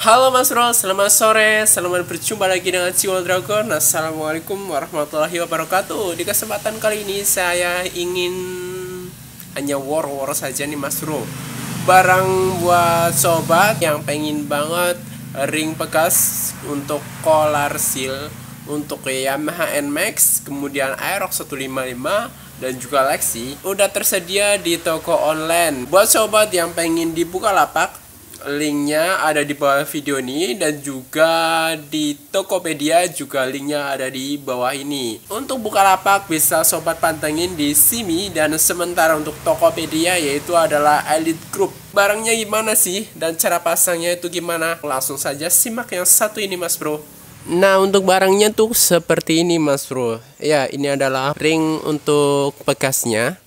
Halo Mas Rol, selamat sore, selamat berjumpa lagi dengan Siwal Dragon Assalamualaikum warahmatullahi wabarakatuh Di kesempatan kali ini saya ingin hanya war-war saja nih Mas Rol Barang buat sobat yang pengen banget ring bekas untuk kolar seal Untuk Yamaha NMAX, kemudian Aerox 155 dan juga Lexi udah tersedia di toko online. Buat sobat yang pengen dibuka lapak, linknya ada di bawah video ini dan juga di Tokopedia juga linknya ada di bawah ini untuk Bukalapak bisa sobat pantengin di Simi dan sementara untuk Tokopedia yaitu adalah Elite Group barangnya gimana sih dan cara pasangnya itu gimana langsung saja simak yang satu ini mas bro Nah untuk barangnya tuh seperti ini mas bro Ya ini adalah ring untuk bekasnya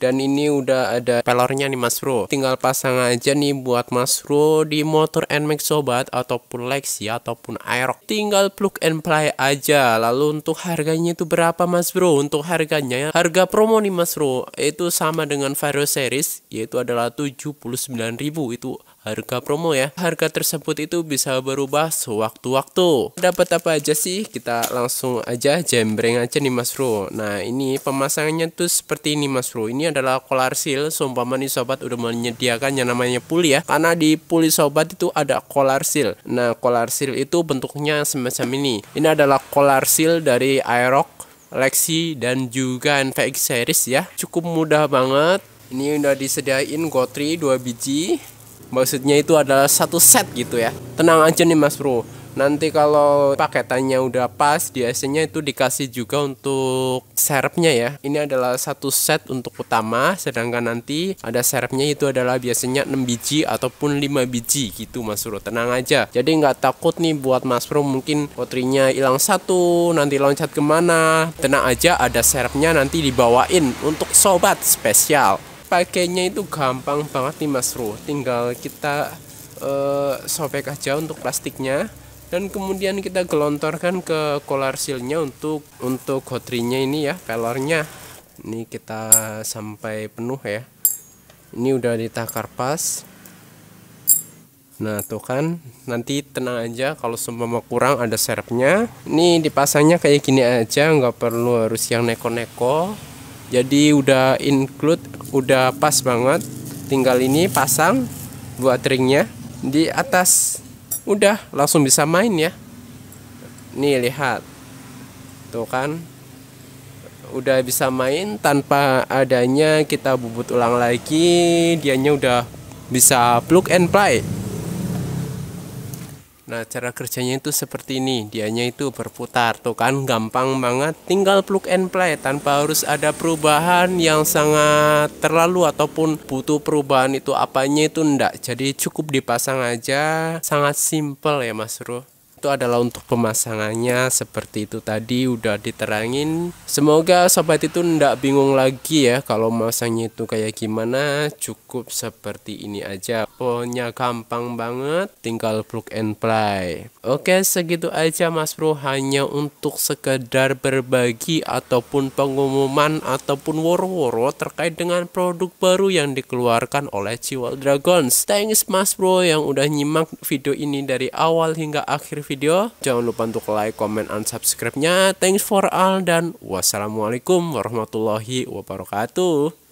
dan ini udah ada pelornya nih mas bro tinggal pasang aja nih buat mas bro di motor NMAX sobat ataupun Lexi ataupun Aerox tinggal plug and play aja lalu untuk harganya itu berapa mas bro untuk harganya ya harga promo nih mas bro itu sama dengan Vario series yaitu adalah 79.000 itu harga promo ya harga tersebut itu bisa berubah sewaktu-waktu dapat apa aja sih kita langsung aja jembreng aja nih mas bro nah ini pemasangannya tuh seperti ini mas bro ini adalah kolarsil seumpama nih sobat udah menyediakan yang namanya puli ya karena di puli sobat itu ada kolarsil nah kolarsil itu bentuknya semacam ini ini adalah kolarsil dari Aerox Lexi dan juga NVX series ya cukup mudah banget ini udah disediain gotri 2 biji maksudnya itu adalah satu set gitu ya tenang aja nih mas bro nanti kalau paketannya udah pas biasanya itu dikasih juga untuk serepnya ya ini adalah satu set untuk utama sedangkan nanti ada serepnya itu adalah biasanya 6 biji ataupun 5 biji gitu mas bro tenang aja jadi nggak takut nih buat mas bro mungkin potrinya hilang satu nanti loncat kemana tenang aja ada serepnya nanti dibawain untuk sobat spesial pakainya itu gampang banget nih mas bro tinggal kita uh, sobek aja untuk plastiknya dan kemudian kita gelontorkan ke kolar sealnya untuk untuk hotrinya ini ya pelornya ini kita sampai penuh ya ini udah ditakar pas nah tuh kan nanti tenang aja kalau semua kurang ada serepnya ini dipasangnya kayak gini aja nggak perlu harus yang neko-neko jadi udah include udah pas banget tinggal ini pasang buat ringnya di atas udah langsung bisa main ya nih lihat tuh kan udah bisa main tanpa adanya kita bubut ulang lagi dianya udah bisa plug and play Nah, cara kerjanya itu seperti ini. Dianya itu berputar, tuh kan gampang banget. Tinggal plug and play tanpa harus ada perubahan yang sangat terlalu ataupun butuh perubahan itu apanya itu ndak. Jadi cukup dipasang aja. Sangat simple ya, Mas Ruh itu adalah untuk pemasangannya seperti itu tadi udah diterangin semoga sobat itu ndak bingung lagi ya kalau masangnya itu kayak gimana cukup seperti ini aja pokoknya gampang banget tinggal plug and play oke segitu aja mas bro hanya untuk sekedar berbagi ataupun pengumuman ataupun woro-woro terkait dengan produk baru yang dikeluarkan oleh Ciwal Dragons thanks mas bro yang udah nyimak video ini dari awal hingga akhir video. Jangan lupa untuk like, comment, and subscribe-nya. Thanks for all dan wassalamualaikum warahmatullahi wabarakatuh.